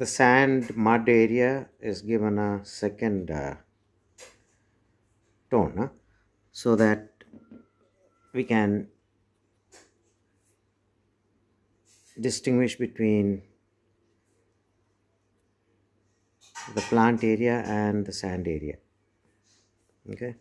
the sand mud area is given a second uh, tone so that we can distinguish between the plant area and the sand area okay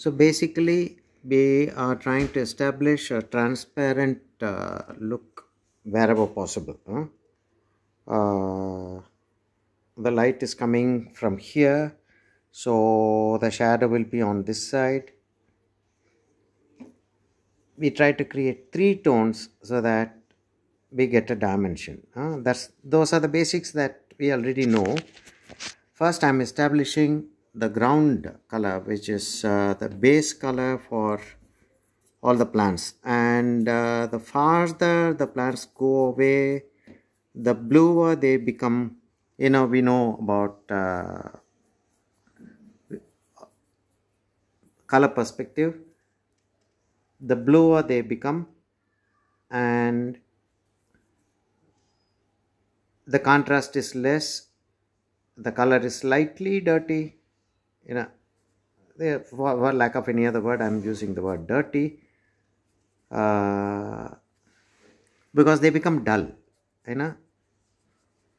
So basically we are trying to establish a transparent uh, look wherever possible. Huh? Uh, the light is coming from here so the shadow will be on this side. We try to create three tones so that we get a dimension. Huh? That's Those are the basics that we already know. First I'm establishing the ground color which is uh, the base color for all the plants and uh, the farther the plants go away the bluer they become you know we know about uh, color perspective the bluer they become and the contrast is less the color is slightly dirty you know they, for, lack of any other word i'm using the word dirty uh, because they become dull you know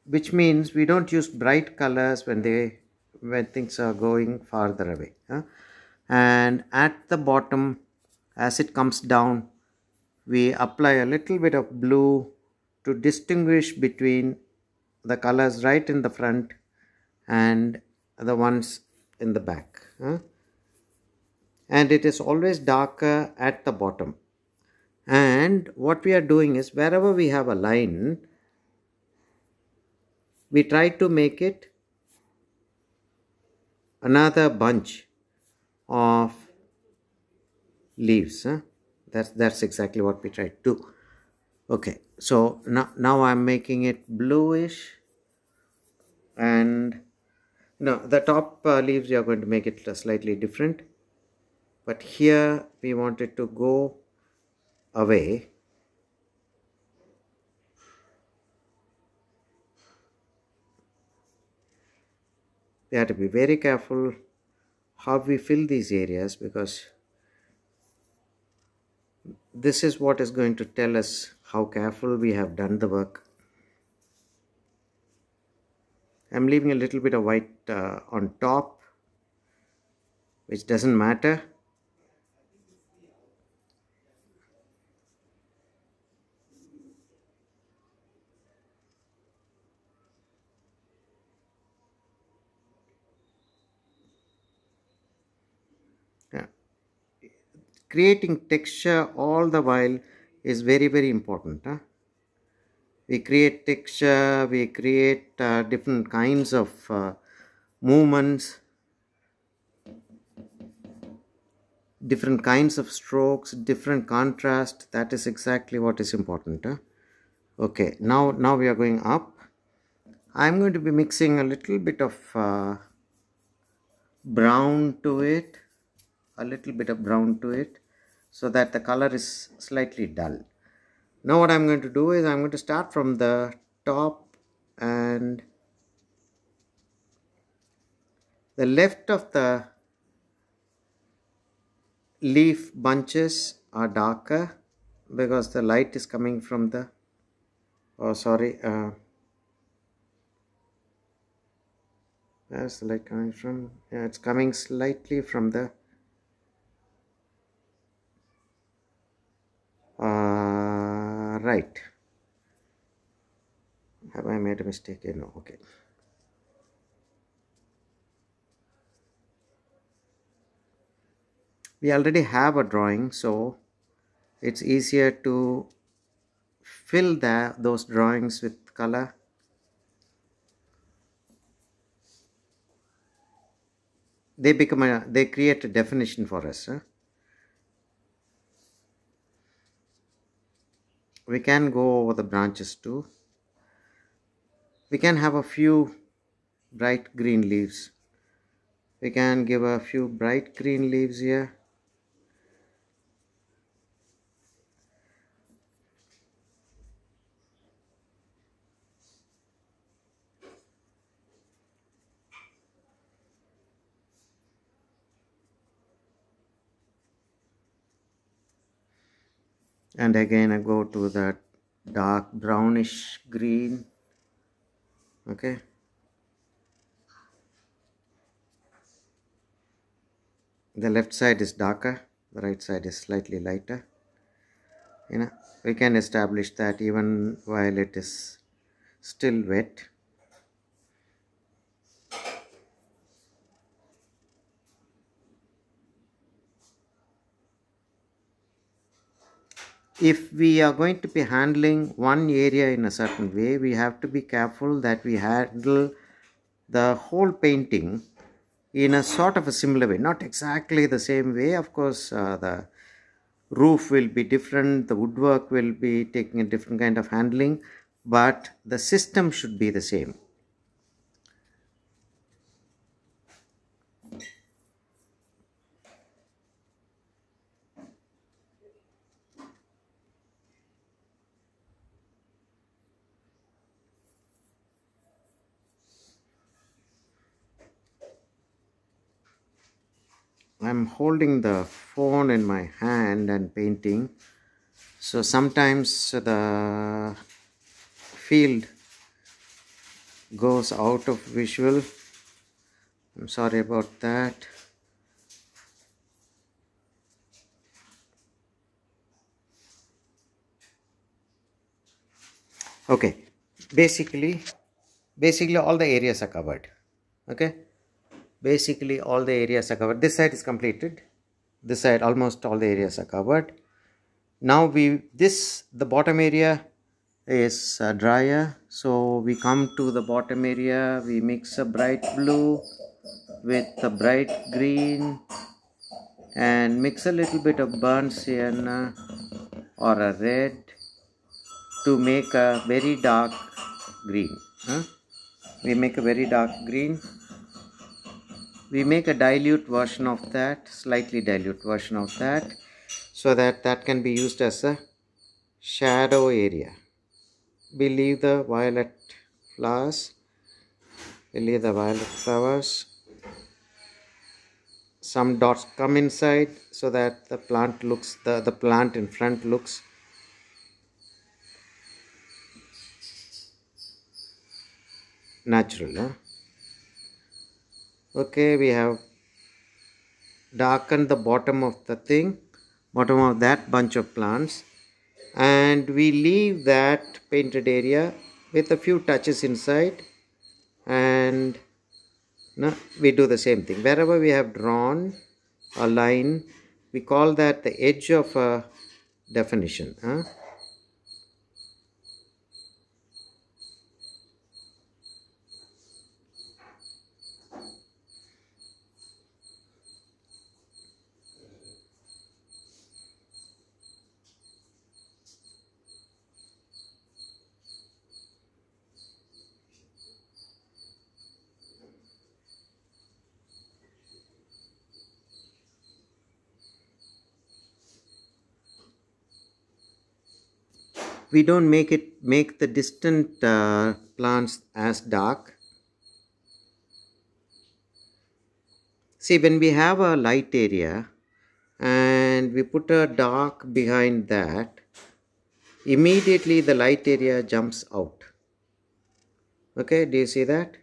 which means we don't use bright colors when they when things are going farther away huh? and at the bottom as it comes down we apply a little bit of blue to distinguish between the colors right in the front and the ones in the back huh? and it is always darker at the bottom and what we are doing is wherever we have a line we try to make it another bunch of leaves huh? that's that's exactly what we try to do okay so now, now i'm making it bluish and now the top uh, leaves you are going to make it uh, slightly different but here we want it to go away we have to be very careful how we fill these areas because this is what is going to tell us how careful we have done the work I'm leaving a little bit of white uh, on top which doesn't matter yeah. creating texture all the while is very very important huh? we create texture we create uh, different kinds of uh, movements different kinds of strokes different contrast that is exactly what is important huh? okay now now we are going up i'm going to be mixing a little bit of uh, brown to it a little bit of brown to it so that the color is slightly dull now what I'm going to do is I'm going to start from the top and the left of the leaf bunches are darker because the light is coming from the oh sorry uh, where's the light coming from yeah, it's coming slightly from the right have I made a mistake here? no okay we already have a drawing so it's easier to fill the, those drawings with color they become a they create a definition for us huh? we can go over the branches too we can have a few bright green leaves we can give a few bright green leaves here and again I go to that dark brownish green okay the left side is darker the right side is slightly lighter you know we can establish that even while it is still wet if we are going to be handling one area in a certain way we have to be careful that we handle the whole painting in a sort of a similar way not exactly the same way of course uh, the roof will be different the woodwork will be taking a different kind of handling but the system should be the same I'm holding the phone in my hand and painting so sometimes the field goes out of visual I'm sorry about that okay basically basically all the areas are covered okay basically all the areas are covered this side is completed this side almost all the areas are covered now we this the bottom area is uh, drier so we come to the bottom area we mix a bright blue with a bright green and mix a little bit of burnt sienna or a red to make a very dark green huh? we make a very dark green we make a dilute version of that slightly dilute version of that so that that can be used as a shadow area we leave the violet flowers we leave the violet flowers some dots come inside so that the plant looks the, the plant in front looks natural huh? okay we have darkened the bottom of the thing bottom of that bunch of plants and we leave that painted area with a few touches inside and now we do the same thing wherever we have drawn a line we call that the edge of a definition huh? we don't make it make the distant uh, plants as dark see when we have a light area and we put a dark behind that immediately the light area jumps out okay do you see that